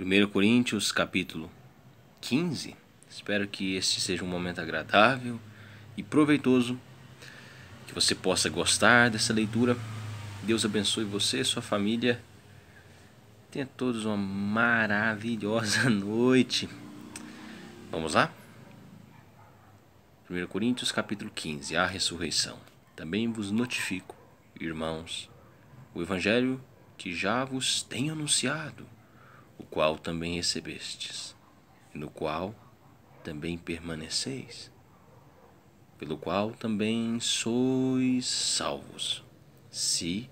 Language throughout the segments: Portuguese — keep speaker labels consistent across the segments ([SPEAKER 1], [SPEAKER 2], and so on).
[SPEAKER 1] 1 Coríntios capítulo 15. Espero que este seja um momento agradável e proveitoso, que você possa gostar dessa leitura. Deus abençoe você, sua família. Tenha todos uma maravilhosa noite. Vamos lá? 1 Coríntios capítulo 15, a ressurreição. Também vos notifico, irmãos, o evangelho que já vos tenho anunciado o qual também recebestes, e no qual também permaneceis, pelo qual também sois salvos, se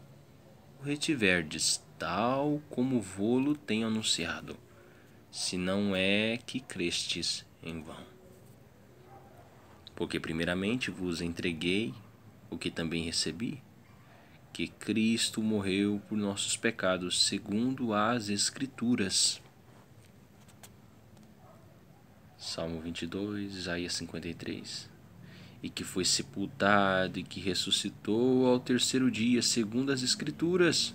[SPEAKER 1] o retiverdes tal como vô-lo tem anunciado, se não é que crestes em vão. Porque primeiramente vos entreguei o que também recebi, que Cristo morreu por nossos pecados, segundo as Escrituras. Salmo 22, Isaías 53. E que foi sepultado e que ressuscitou ao terceiro dia, segundo as Escrituras.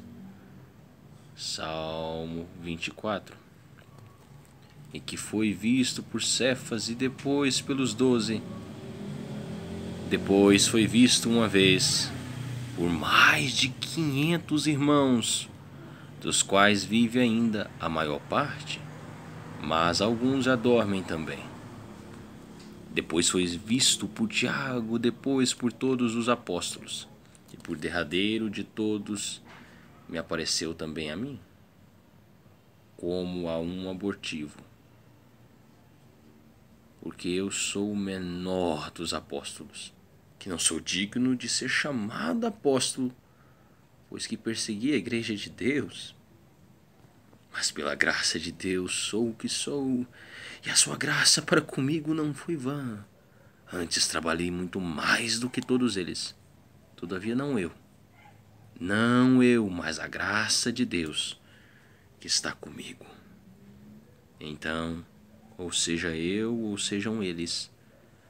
[SPEAKER 1] Salmo 24. E que foi visto por Cefas e depois pelos doze. Depois foi visto uma vez por mais de 500 irmãos, dos quais vive ainda a maior parte, mas alguns já dormem também. Depois foi visto por Tiago, depois por todos os apóstolos, e por derradeiro de todos me apareceu também a mim, como a um abortivo, porque eu sou o menor dos apóstolos que não sou digno de ser chamado apóstolo, pois que persegui a igreja de Deus. Mas pela graça de Deus sou o que sou, e a sua graça para comigo não foi vã. Antes trabalhei muito mais do que todos eles. Todavia não eu. Não eu, mas a graça de Deus que está comigo. Então, ou seja eu, ou sejam eles,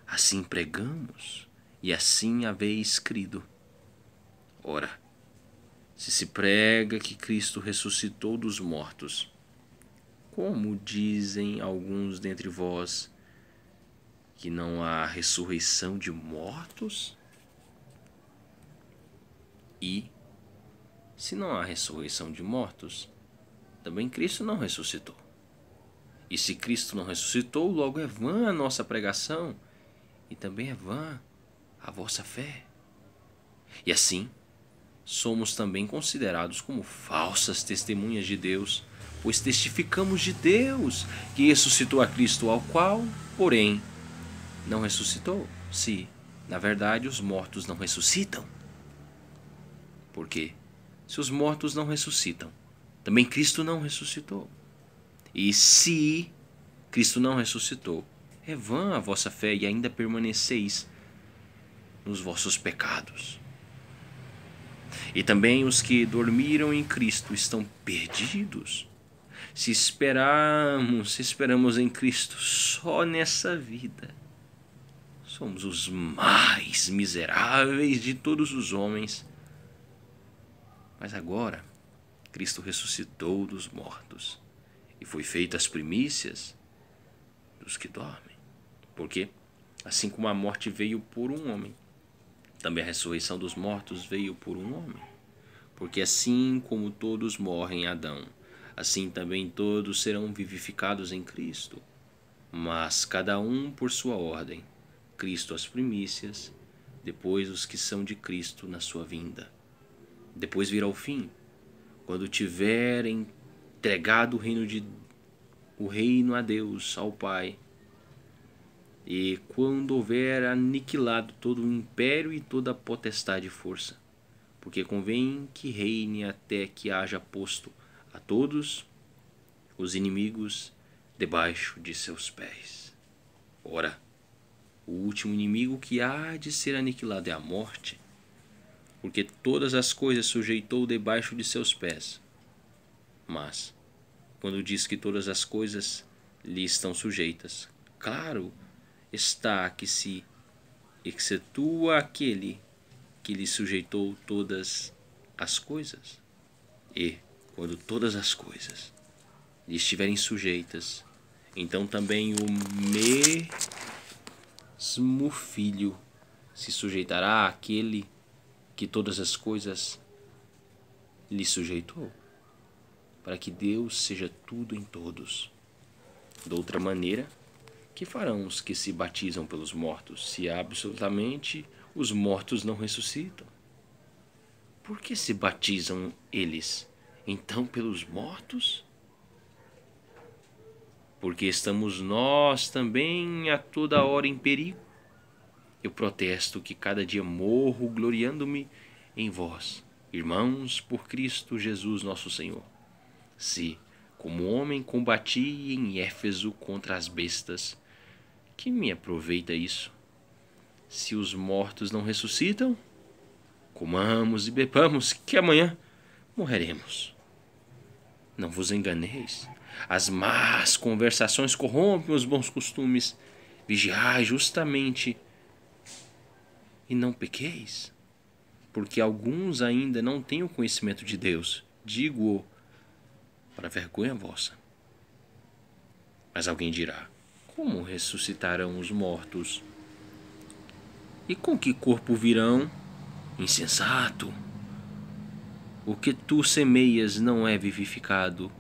[SPEAKER 1] assim pregamos e assim haveis escrito. Ora, se se prega que Cristo ressuscitou dos mortos, como dizem alguns dentre vós que não há ressurreição de mortos? E, se não há ressurreição de mortos, também Cristo não ressuscitou. E se Cristo não ressuscitou, logo é vã a nossa pregação, e também é vã a vossa fé. E assim, somos também considerados como falsas testemunhas de Deus, pois testificamos de Deus que ressuscitou a Cristo, ao qual, porém, não ressuscitou, se, na verdade, os mortos não ressuscitam. Porque, se os mortos não ressuscitam, também Cristo não ressuscitou. E se Cristo não ressuscitou, é vã a vossa fé e ainda permaneceis nos vossos pecados. E também os que dormiram em Cristo estão perdidos. Se esperamos se esperamos em Cristo só nessa vida, somos os mais miseráveis de todos os homens. Mas agora, Cristo ressuscitou dos mortos e foi feita as primícias dos que dormem. Porque, assim como a morte veio por um homem, também a ressurreição dos mortos veio por um homem. Porque assim como todos morrem em Adão, assim também todos serão vivificados em Cristo. Mas cada um por sua ordem: Cristo as primícias, depois os que são de Cristo na sua vinda. Depois virá o fim, quando tiverem entregado o reino, de, o reino a Deus, ao Pai e quando houver aniquilado todo o império e toda a potestade e força, porque convém que reine até que haja posto a todos os inimigos debaixo de seus pés. Ora, o último inimigo que há de ser aniquilado é a morte, porque todas as coisas sujeitou debaixo de seus pés. Mas, quando diz que todas as coisas lhe estão sujeitas, claro está que se excetua aquele que lhe sujeitou todas as coisas. E, quando todas as coisas lhe estiverem sujeitas, então também o mesmo filho se sujeitará àquele que todas as coisas lhe sujeitou, para que Deus seja tudo em todos. De outra maneira, que farão os que se batizam pelos mortos, se absolutamente os mortos não ressuscitam? Por que se batizam eles, então, pelos mortos? Porque estamos nós também a toda hora em perigo. Eu protesto que cada dia morro gloriando-me em vós, irmãos, por Cristo Jesus nosso Senhor. Se, como homem, combati em Éfeso contra as bestas, que me aproveita isso? Se os mortos não ressuscitam, comamos e bebamos, que amanhã morreremos. Não vos enganeis. As más conversações corrompem os bons costumes. Vigiai justamente e não pequeis, porque alguns ainda não têm o conhecimento de Deus. Digo-o para vergonha vossa. Mas alguém dirá: como ressuscitarão os mortos? E com que corpo virão? Insensato! O que tu semeias não é vivificado,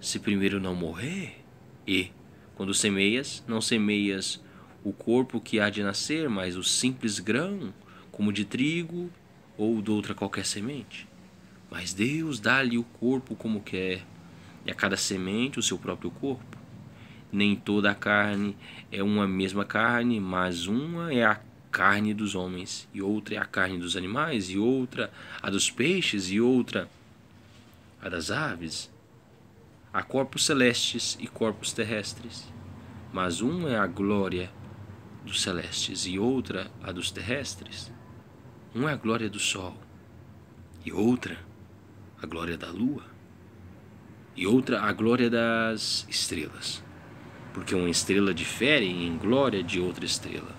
[SPEAKER 1] se primeiro não morrer. E, quando semeias, não semeias o corpo que há de nascer, mas o simples grão, como de trigo ou de outra qualquer semente. Mas Deus dá-lhe o corpo como quer, e a cada semente o seu próprio corpo. Nem toda a carne é uma mesma carne, mas uma é a carne dos homens, e outra é a carne dos animais, e outra a dos peixes, e outra a das aves. Há corpos celestes e corpos terrestres, mas uma é a glória dos celestes e outra a dos terrestres. Uma é a glória do sol e outra a glória da lua e outra a glória das estrelas porque uma estrela difere em glória de outra estrela.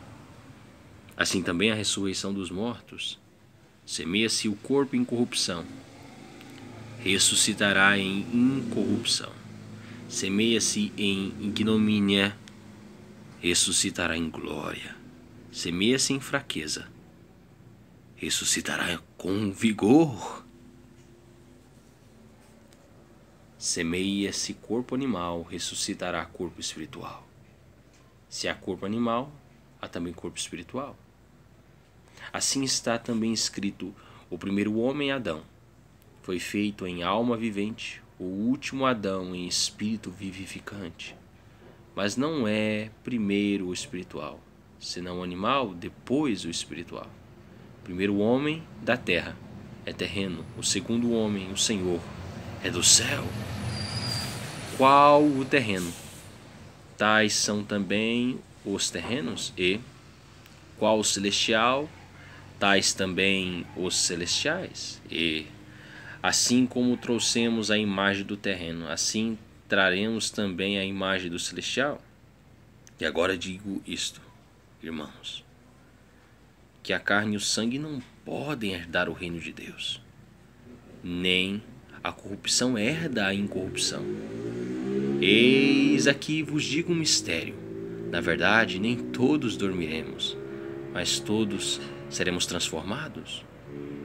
[SPEAKER 1] Assim também a ressurreição dos mortos. Semeia-se o corpo em corrupção, ressuscitará em incorrupção. Semeia-se em ignomínia, ressuscitará em glória. Semeia-se em fraqueza, ressuscitará com vigor. Semeia-se corpo animal, ressuscitará corpo espiritual. Se há corpo animal, há também corpo espiritual. Assim está também escrito: o primeiro homem, Adão, foi feito em alma vivente, o último Adão em espírito vivificante. Mas não é primeiro o espiritual, senão o animal, depois o espiritual. O primeiro homem da terra é terreno, o segundo homem, o Senhor, é do céu qual o terreno. Tais são também os terrenos e qual o celestial, tais também os celestiais. E assim como trouxemos a imagem do terreno, assim traremos também a imagem do celestial. E agora digo isto, irmãos, que a carne e o sangue não podem herdar o reino de Deus, nem a corrupção herda a incorrupção. Eis aqui vos digo um mistério. Na verdade, nem todos dormiremos, mas todos seremos transformados.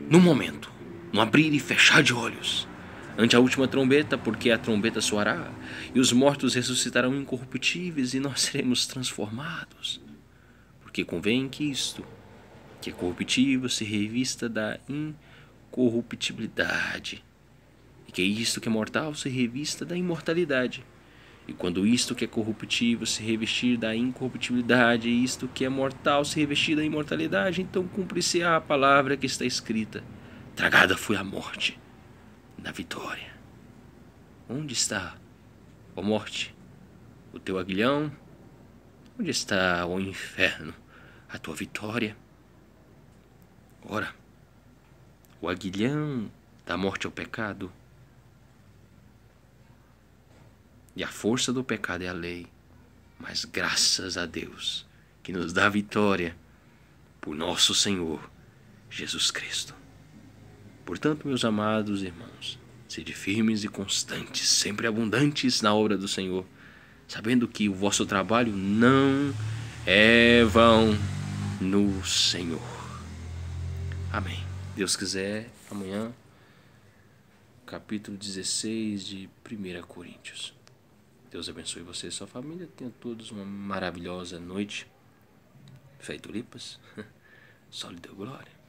[SPEAKER 1] No momento, no abrir e fechar de olhos, ante a última trombeta, porque a trombeta soará, e os mortos ressuscitarão incorruptíveis, e nós seremos transformados. Porque convém que isto, que é corruptível, se revista da incorruptibilidade e que é isto que é mortal se revista da imortalidade. E quando isto que é corruptível se revestir da incorruptibilidade, e isto que é mortal se revestir da imortalidade, então cumpre se a palavra que está escrita: Tragada foi a morte, na vitória. Onde está, ó morte, o teu aguilhão? Onde está, ó inferno, a tua vitória? Ora, o aguilhão da morte ao é pecado E a força do pecado é a lei. Mas graças a Deus que nos dá vitória por nosso Senhor Jesus Cristo. Portanto, meus amados irmãos, sede firmes e constantes, sempre abundantes na obra do Senhor, sabendo que o vosso trabalho não é vão no Senhor. Amém. Deus quiser, amanhã, capítulo 16 de 1 Coríntios. Deus abençoe você e sua família. Tenham todos uma maravilhosa noite. Feito Lipas, Só lhe deu glória.